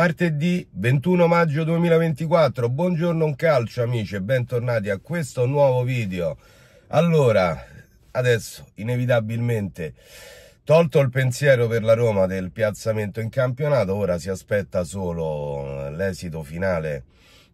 Martedì 21 maggio 2024, buongiorno un calcio amici e bentornati a questo nuovo video. Allora, adesso inevitabilmente tolto il pensiero per la Roma del piazzamento in campionato, ora si aspetta solo eh, l'esito finale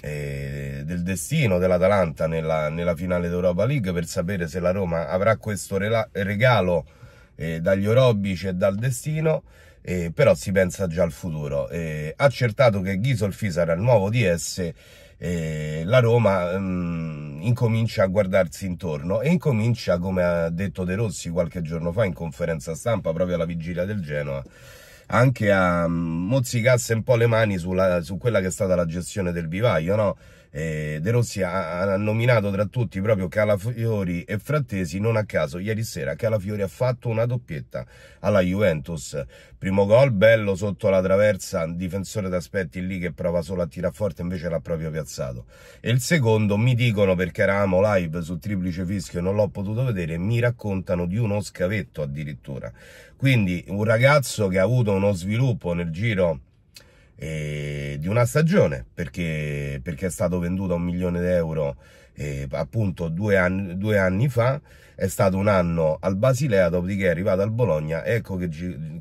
eh, del destino dell'Atalanta nella, nella, finale d'Europa League per sapere se la Roma avrà questo regalo eh, dagli Orobici e dal destino eh, però si pensa già al futuro. Eh, accertato che Ghisolfi sarà il nuovo DS, eh, la Roma mh, mm, incomincia a guardarsi intorno e incomincia, come ha detto De Rossi qualche giorno fa in conferenza stampa, proprio alla vigilia del Genoa, anche a mh, mm, mozzicarsi un po' le mani sulla, su quella che è stata la gestione del vivaio, no? Eh, De Rossi ha, ha, nominato tra tutti proprio Calafiori e Frattesi, non a caso ieri sera Calafiori ha fatto una doppietta alla Juventus, primo gol bello sotto la traversa, difensore d'aspetti lì che prova solo a tirare forte invece l'ha proprio piazzato e il secondo mi dicono perché eravamo live su triplice fischio e non l'ho potuto vedere, mi raccontano di uno scavetto addirittura, quindi un ragazzo che ha avuto uno sviluppo nel giro eh, di una stagione perché, perché, è stato venduto a un milione di euro eh, appunto due anni, due anni, fa è stato un anno al Basilea dopodiché è arrivato al Bologna ecco che,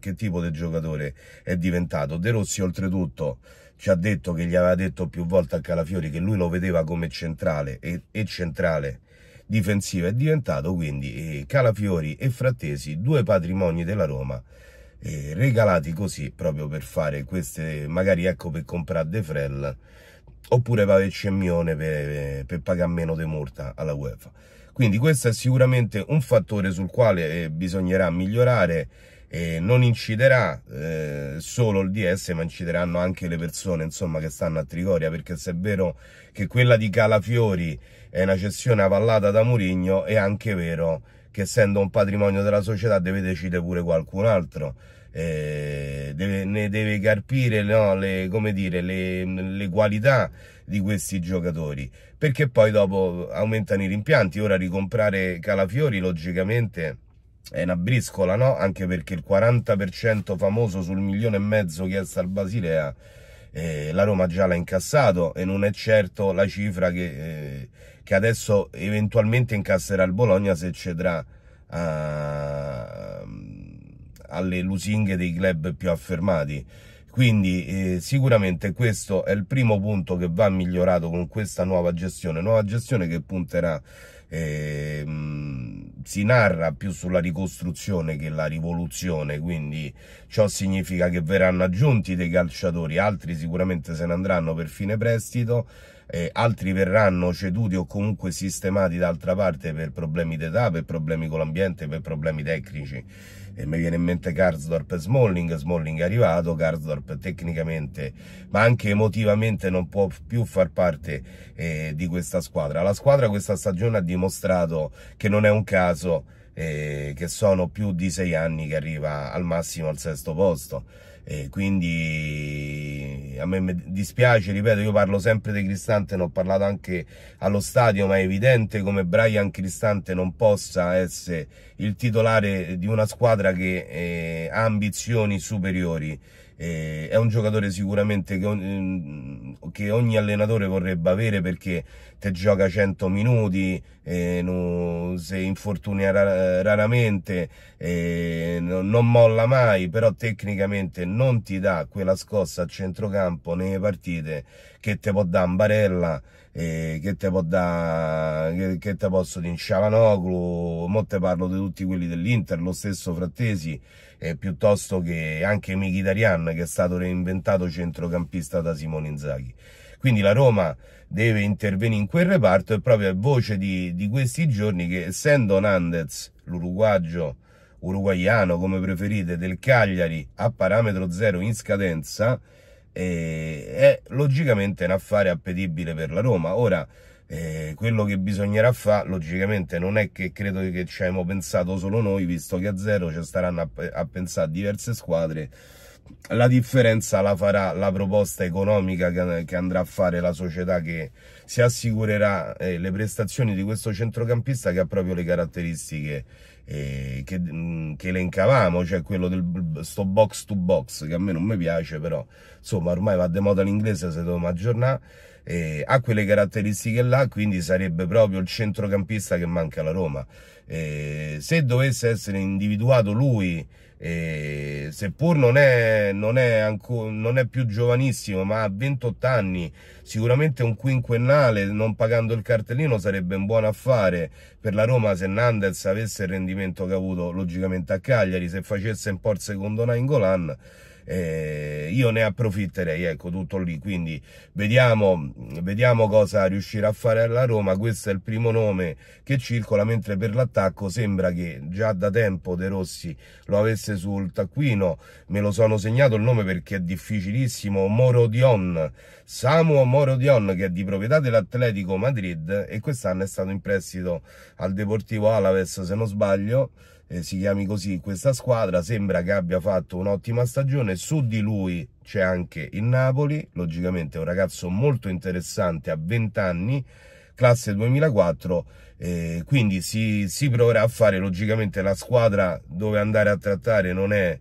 che tipo di giocatore è diventato De Rossi oltretutto ci ha detto che gli aveva detto più volte a Calafiori che lui lo vedeva come centrale e, e centrale difensiva è diventato quindi eh, Calafiori e Frattesi due patrimoni della Roma eh, regalati così proprio per fare queste magari ecco per comprare de frel oppure per il scemmione per, per pagare meno di morta alla UEFA quindi questo è sicuramente un fattore sul quale eh, bisognerà migliorare eh, non inciderà eh, solo il DS ma incideranno anche le persone insomma, che stanno a Trigoria perché se è vero che quella di Calafiori è una cessione avallata da Murigno è anche vero che essendo un patrimonio della società deve decidere pure qualcun altro. Eh, deve, ne deve carpire no, le, dire, le, le, qualità di questi giocatori perché poi dopo aumentano i rimpianti ora ricomprare Calafiori logicamente è una briscola no? anche perché il 40% famoso sul milione e mezzo chiesto al Basilea eh, la Roma già l'ha incassato e non è certo la cifra che, eh, che adesso eventualmente incasserà il Bologna se cederà a, mm, alle lusinghe dei club più affermati quindi eh, sicuramente questo è il primo punto che va migliorato con questa nuova gestione nuova gestione che punterà eh, si narra più sulla ricostruzione che la rivoluzione quindi ciò significa che verranno aggiunti dei calciatori altri sicuramente se ne andranno per fine prestito eh, altri verranno ceduti o comunque sistemati da altra parte per problemi d'età, per problemi con l'ambiente, per problemi tecnici. E mi viene in mente Karsdorp e Smalling, Smalling è arrivato, Karsdorp tecnicamente ma anche emotivamente non può più far parte eh, di questa squadra. La squadra questa stagione ha dimostrato che non è un caso eh, che sono più di sei anni che arriva al massimo al sesto posto. E quindi a me dispiace, ripeto, io parlo sempre di Cristante, ne ho parlato anche allo stadio, ma è evidente come Brian Cristante non possa essere il titolare di una squadra che eh, ha ambizioni superiori eh, è un giocatore sicuramente che, eh, che, ogni allenatore vorrebbe avere perché te gioca 100 minuti, eh, no, si infortunia rar raramente, eh, no, non molla mai, però tecnicamente non ti dà quella scossa a centrocampo nelle partite che te può dare un Barella eh, che te può dare, che, che, te posso dire, in Cialanoglu, mo te parlo di tutti quelli dell'Inter, lo stesso Frattesi, eh, piuttosto che anche Mkhitaryan che è stato reinventato centrocampista da Simone Inzaghi. Quindi la Roma deve intervenire in quel reparto e proprio è voce di, di questi giorni che essendo Nandez, l'uruguaggio, uruguaiano come preferite, del Cagliari a parametro zero in scadenza, e è logicamente un affare appetibile per la Roma. Ora, eh, quello che bisognerà fare, logicamente, non è che credo che ci abbiamo pensato solo noi, visto che a zero ci staranno a, a pensare diverse squadre. La differenza la farà la proposta economica che, che andrà a fare la società che si assicurerà eh, le prestazioni di questo centrocampista che ha proprio le caratteristiche eh, che, mm, che, elencavamo, cioè quello del sto box to box, che a me non mi piace, però insomma ormai va di moda l'inglese se dobbiamo aggiornare, eh, ha quelle caratteristiche là, quindi sarebbe proprio il centrocampista che manca alla Roma. Eh, se dovesse essere individuato lui e seppur non è, non, è ancora, non è più giovanissimo ma ha 28 anni sicuramente un quinquennale non pagando il cartellino sarebbe un buon affare per la Roma se Nandez avesse il rendimento che ha avuto logicamente a Cagliari se facesse un po' il secondo Nainggolan eh, io ne approfitterei, ecco tutto lì, quindi vediamo, vediamo cosa riuscirà a fare la Roma, questo è il primo nome che circola, mentre per l'attacco sembra che già da tempo De Rossi lo avesse sul taccuino, me lo sono segnato il nome perché è difficilissimo, Morodion, Samuel Morodion che è di proprietà dell'Atletico Madrid e quest'anno è stato in prestito al Deportivo Alaves se non sbaglio, eh, si chiami così questa squadra, sembra che abbia fatto un'ottima stagione, su di lui c'è anche il Napoli, logicamente è un ragazzo molto interessante a 20 anni, classe 2004, eh, quindi si, si, proverà a fare logicamente la squadra dove andare a trattare non è,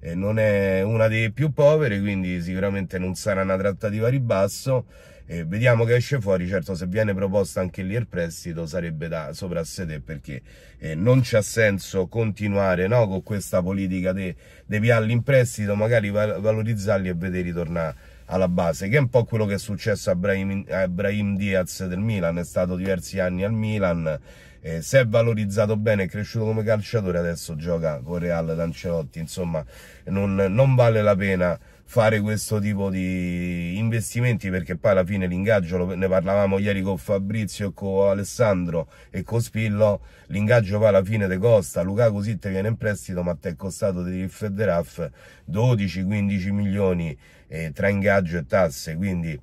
eh, non è una dei più poveri, quindi sicuramente non sarà una trattativa ribasso, eh, vediamo che esce fuori certo se viene proposta anche lì il prestito sarebbe da soprassedere perché eh, non c'è senso continuare no, con questa politica dei de pialli in prestito magari valorizzarli e vedere ritornare alla base, che è un po' quello che è successo a Brahim, a Brahim Diaz del Milan, è stato diversi anni al Milan, eh, si è valorizzato bene, è cresciuto come calciatore, adesso gioca con Real D'Ancelotti, insomma non, non vale la pena fare questo tipo di investimenti perché poi alla fine l'ingaggio, ne parlavamo ieri con Fabrizio e con Alessandro e con Spillo, l'ingaggio poi alla fine te costa, Luca così te viene in prestito ma ti è costato di Federaf 12-15 milioni eh, tra ingaggio e tasse, quindi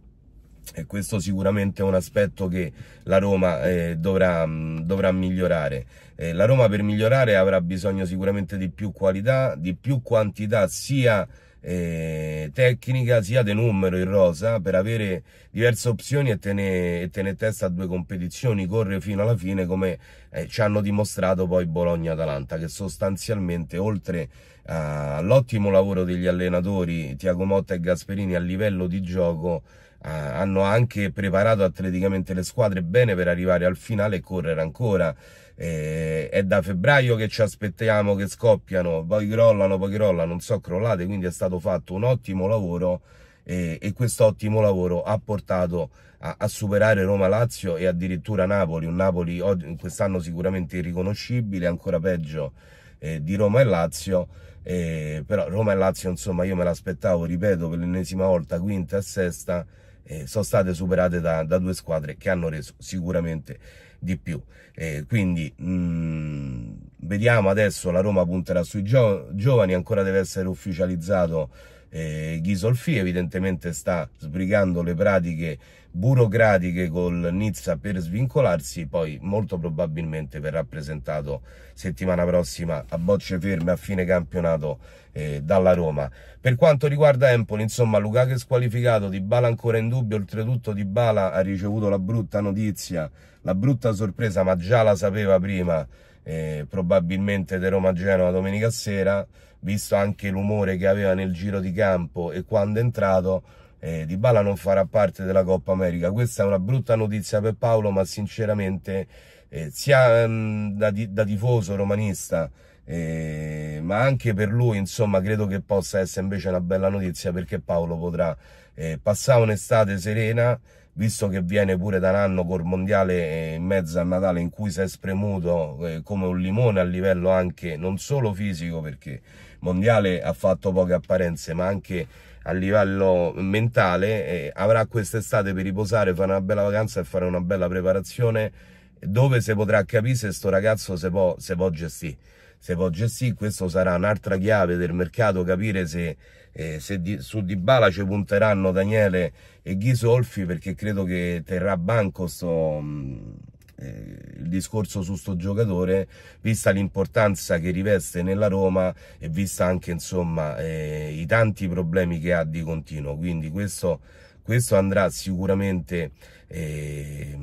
e questo sicuramente è un aspetto che la Roma eh, dovrà, mh, mm, dovrà, migliorare. Eh, la Roma per migliorare avrà bisogno sicuramente di più qualità, di più quantità sia eh, tecnica sia di numero in rosa per avere diverse opzioni e tenere, e tenere testa a due competizioni, corre fino alla fine come eh, ci hanno dimostrato poi Bologna-Atalanta che sostanzialmente oltre eh, all'ottimo lavoro degli allenatori Tiago Motta e Gasperini a livello di gioco eh, hanno anche preparato atleticamente le squadre bene per arrivare al finale e correre ancora eh, è da febbraio che ci aspettiamo che scoppiano, poi crollano, poi crollano, non so, crollate, quindi è stato fatto un ottimo lavoro eh, e questo ottimo lavoro ha portato a, a superare Roma-Lazio e addirittura Napoli, un Napoli quest'anno sicuramente irriconoscibile, ancora peggio eh, di Roma e Lazio, eh, però Roma e Lazio insomma io me l'aspettavo, ripeto, per l'ennesima volta quinta e sesta, eh, sono state superate da, da due squadre che hanno reso sicuramente di più. Eh, quindi mh, mm, vediamo adesso la Roma punterà sui gio giovani, ancora deve essere ufficializzato eh, Ghisolfi, evidentemente sta sbrigando le pratiche burocratiche col Nizza per svincolarsi, poi molto probabilmente verrà presentato settimana prossima a bocce ferme a fine campionato eh, dalla Roma. Per quanto riguarda Empoli, insomma, Lukaku è squalificato, Di Bala ancora in dubbio, oltretutto Di Bala ha ricevuto la brutta notizia, la brutta sorpresa, ma già la sapeva prima, eh, probabilmente De Roma Genova domenica sera, visto anche l'umore che aveva nel giro di campo e quando è entrato, eh, Bala non farà parte della Coppa America. Questa è una brutta notizia per Paolo, ma sinceramente eh, sia mh, ehm, da, da, tifoso romanista, eh, ma anche per lui, insomma, credo che possa essere invece una bella notizia perché Paolo potrà eh, passare un'estate serena, visto che viene pure da un anno col mondiale eh, in mezzo a Natale in cui si è spremuto eh, come un limone a livello anche non solo fisico perché il mondiale ha fatto poche apparenze ma anche a livello mentale eh, avrà quest'estate per riposare, fare una bella vacanza e fare una bella preparazione dove si potrà capire se sto ragazzo si può, se può gestire. Se può gestire, questo sarà un'altra chiave del mercato, capire se, eh, se di, su Dybala ci punteranno Daniele e Ghisolfi perché credo che terrà banco sto... Mh, mm, eh, il discorso su sto giocatore, vista l'importanza che riveste nella Roma e vista anche insomma eh, i tanti problemi che ha di continuo, quindi questo, questo andrà sicuramente eh,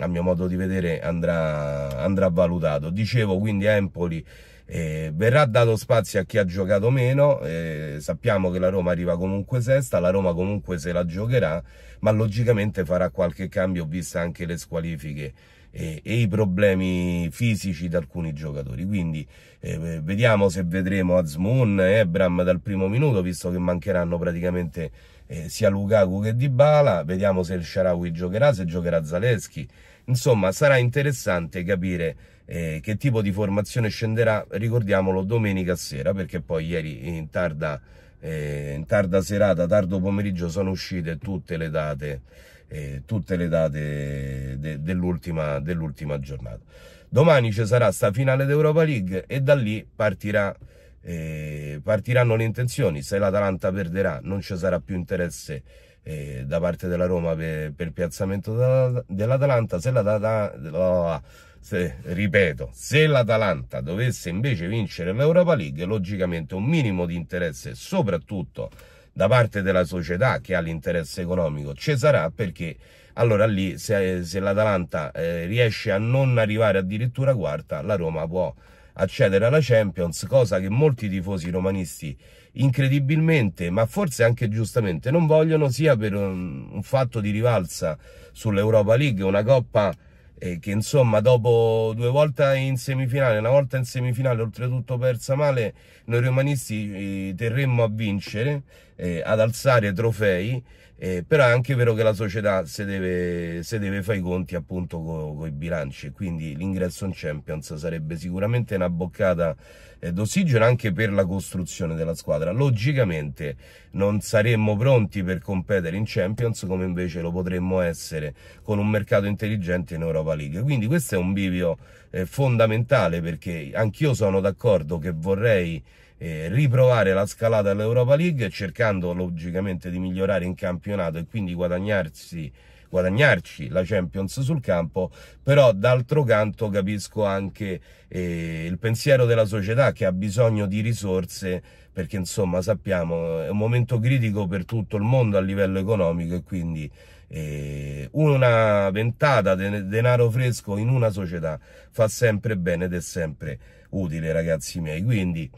a mio modo di vedere andrà, andrà valutato. Dicevo quindi a Empoli eh, verrà dato spazio a chi ha giocato meno, eh, sappiamo che la Roma arriva comunque sesta, la Roma comunque se la giocherà, ma logicamente farà qualche cambio vista anche le squalifiche e, eh, e i problemi fisici di alcuni giocatori. Quindi eh, vediamo se vedremo Azmoun e Ebram dal primo minuto, visto che mancheranno praticamente eh, sia Lukaku che Dybala, vediamo se il Sharawi giocherà, se giocherà Zaleschi. Insomma, sarà interessante capire eh, che tipo di formazione scenderà, ricordiamolo domenica sera, perché poi ieri in tarda, eh, in tarda serata, tardo pomeriggio sono uscite tutte le date, eh, tutte le date de, dell'ultima dell giornata. Domani ci sarà sta finale d'Europa League e da lì partirà eh, partiranno le intenzioni, se l'Atalanta perderà non ci sarà più interesse eh, da parte della Roma per, per il piazzamento dell'Atalanta, se la, se, ripeto, se l'Atalanta dovesse invece vincere l'Europa League, logicamente un minimo di interesse, soprattutto da parte della società che ha l'interesse economico ci sarà perché allora lì se, se l'Atalanta eh, riesce a non arrivare addirittura quarta la Roma può accedere alla Champions cosa che molti tifosi romanisti incredibilmente, ma forse anche giustamente, non vogliono sia per un, un fatto di rivalsa sull'Europa League, una coppa eh, che insomma dopo due volte in semifinale, una volta in semifinale oltretutto persa male, noi romanisti eh, terremmo a vincere eh, ad alzare trofei, eh, però è anche vero che la società se deve, se deve fare i conti appunto con i bilanci, quindi l'ingresso in Champions sarebbe sicuramente una boccata eh, d'ossigeno anche per la costruzione della squadra. Logicamente non saremmo pronti per competere in Champions come invece lo potremmo essere con un mercato intelligente in Europa League, quindi questo è un bivio eh, fondamentale perché anch'io sono d'accordo che vorrei eh, riprovare la scalata all'Europa League cercando logicamente di migliorare in campionato e quindi guadagnarsi guadagnarci la Champions sul campo, però d'altro canto capisco anche eh, il pensiero della società che ha bisogno di risorse perché insomma sappiamo è un momento critico per tutto il mondo a livello economico e quindi eh, una ventata di denaro fresco in una società fa sempre bene ed è sempre utile ragazzi miei, quindi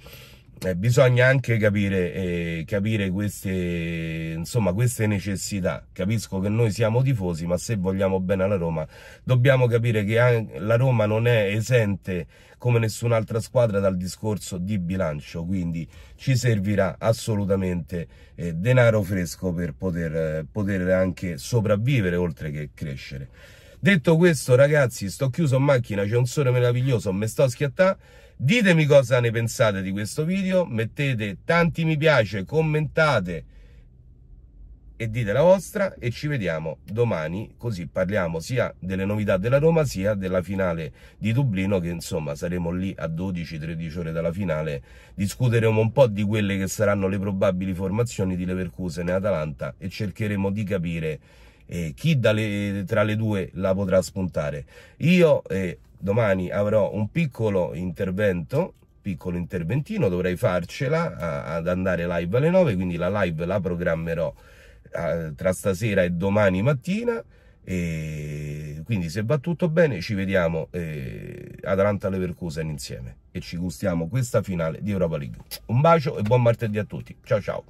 eh, bisogna anche capire, eh, capire queste, insomma, queste, necessità. Capisco che noi siamo tifosi, ma se vogliamo bene alla Roma, dobbiamo capire che la Roma non è esente come nessun'altra squadra dal discorso di bilancio, quindi ci servirà assolutamente eh, denaro fresco per poter, eh, poter anche sopravvivere oltre che crescere. Detto questo ragazzi, sto chiuso in macchina, c'è un sole meraviglioso, mi sto a schiattando Ditemi cosa ne pensate di questo video, mettete tanti mi piace, commentate e dite la vostra e ci vediamo domani così parliamo sia delle novità della Roma sia della finale di Dublino che insomma saremo lì a 12-13 ore dalla finale discuteremo un po' di quelle che saranno le probabili formazioni di Leverkusen e Atalanta e cercheremo di capire eh, chi le, tra le due la potrà spuntare io eh, domani avrò un piccolo intervento piccolo interventino, dovrei farcela a, ad andare live alle 9, quindi la live la programmerò a, tra stasera e domani mattina. E quindi se va tutto bene ci vediamo eh, Atalanta-Leverkusen insieme e ci gustiamo questa finale di Europa League. Un bacio e buon martedì a tutti. Ciao ciao.